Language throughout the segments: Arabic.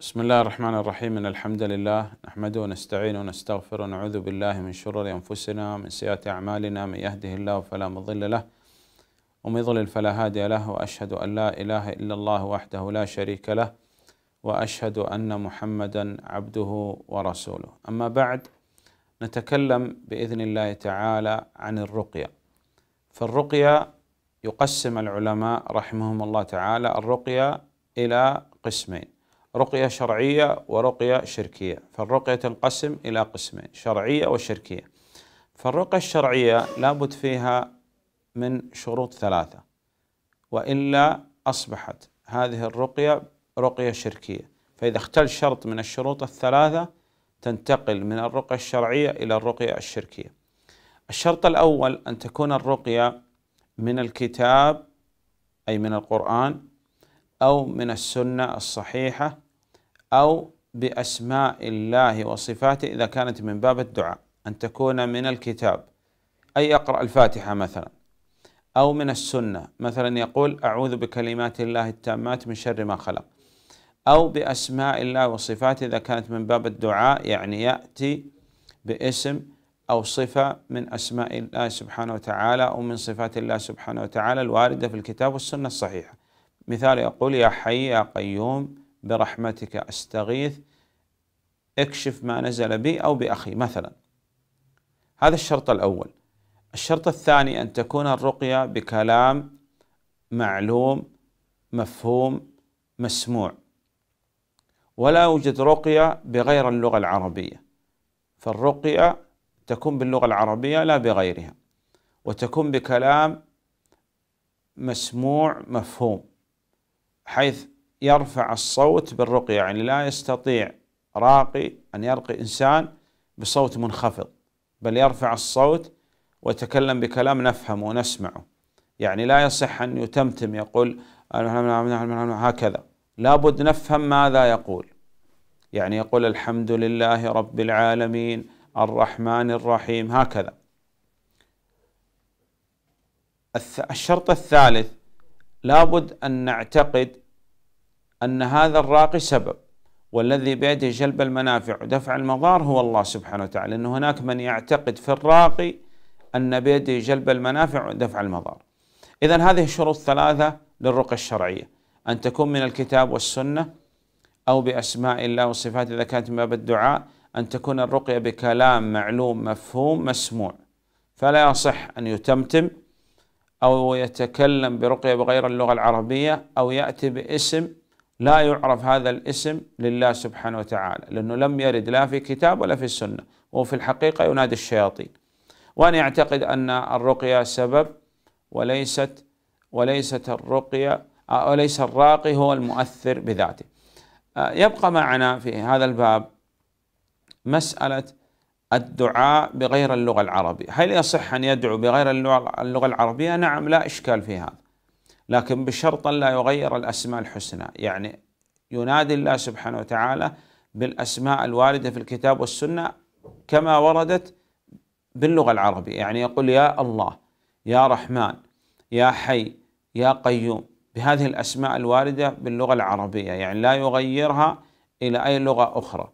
بسم الله الرحمن الرحيم إن الحمد لله نحمده ونستعينه ونستغفره ونعوذ بالله من شرور أنفسنا من سيئات أعمالنا من يهده الله فلا مضل له ومن يضلل فلا هادي له وأشهد أن لا إله إلا الله وحده لا شريك له وأشهد أن محمدا عبده ورسوله أما بعد نتكلم بإذن الله تعالى عن الرقية فالرقية يقسم العلماء رحمهم الله تعالى الرقية إلى قسمين رقية شرعية ورقية شركية فالرقية تنقسم إلى قسمين شرعية وشركية فالرقية الشرعية لابد فيها من شروط ثلاثة وإلا أصبحت هذه الرقية رقية شركية فإذا اختل شرط من الشروط الثلاثة تنتقل من الرقية الشرعية إلى الرقية الشركية الشرط الأول أن تكون الرقية من الكتاب أي من القرآن أو من السنة الصحيحة أو بأسماء الله وصفاته إذا كانت من باب الدعاء أن تكون من الكتاب أي أقرأ الفاتحة مثلا أو من السنة مثلا يقول أعوذ بكلمات الله التامات من شر ما خلق أو بأسماء الله وصفاته إذا كانت من باب الدعاء يعني يأتي باسم أو صفة من أسماء الله سبحانه وتعالى أو من صفات الله سبحانه وتعالى الواردة في الكتاب والسنة الصحيحة مثال يقول يا حي يا قيوم برحمتك أستغيث اكشف ما نزل بي أو بأخي مثلا هذا الشرط الأول الشرط الثاني أن تكون الرقية بكلام معلوم مفهوم مسموع ولا يوجد رقية بغير اللغة العربية فالرقية تكون باللغة العربية لا بغيرها وتكون بكلام مسموع مفهوم حيث يرفع الصوت بالرقية يعني لا يستطيع راقي أن يرقي إنسان بصوت منخفض بل يرفع الصوت ويتكلم بكلام نفهمه ونسمعه يعني لا يصح أن يتمتم يقول هكذا لابد نفهم ماذا يقول يعني يقول الحمد لله رب العالمين الرحمن الرحيم هكذا الشرط الثالث لابد أن نعتقد أن هذا الراقي سبب والذي بيده جلب المنافع ودفع المضار هو الله سبحانه وتعالى لأن هناك من يعتقد في الراقي أن بيده جلب المنافع ودفع المضار إذا هذه الشروط ثلاثة للرقى الشرعية أن تكون من الكتاب والسنة أو بأسماء الله وصفاته إذا كانت من باب الدعاء أن تكون الرقية بكلام معلوم مفهوم مسموع فلا يصح أن يتمتم أو يتكلم برقية بغير اللغة العربية أو يأتي باسم لا يعرف هذا الاسم لله سبحانه وتعالى لأنه لم يرد لا في كتاب ولا في السنة وفي الحقيقة ينادي الشياطين وأنا أعتقد أن الرقية سبب وليست وليست الرقية آه، وليس الراقي هو المؤثر بذاته آه، يبقى معنا في هذا الباب مسألة الدعاء بغير اللغة العربية هل يصح أن يدعو بغير اللغة العربية؟ نعم لا إشكال في هذا لكن بشرط لا يغير الأسماء الحسنى يعني ينادي الله سبحانه وتعالى بالأسماء الواردة في الكتاب والسنة كما وردت باللغة العربية يعني يقول يا الله يا رحمن يا حي يا قيوم بهذه الأسماء الواردة باللغة العربية يعني لا يغيرها إلى أي لغة أخرى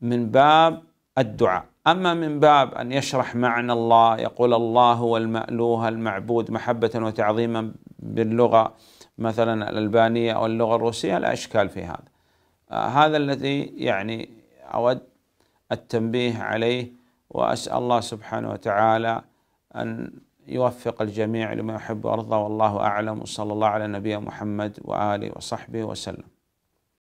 من باب الدعاء أما من باب أن يشرح معنى الله يقول الله هو المألوه المعبود محبة وتعظيما باللغة مثلا الألبانية أو اللغة الروسية لا إشكال في هذا آه، هذا الذي يعني أود التنبيه عليه وأسأل الله سبحانه وتعالى أن يوفق الجميع لما يحب ويرضى والله أعلم وصلى الله على نبينا محمد وآله وصحبه وسلم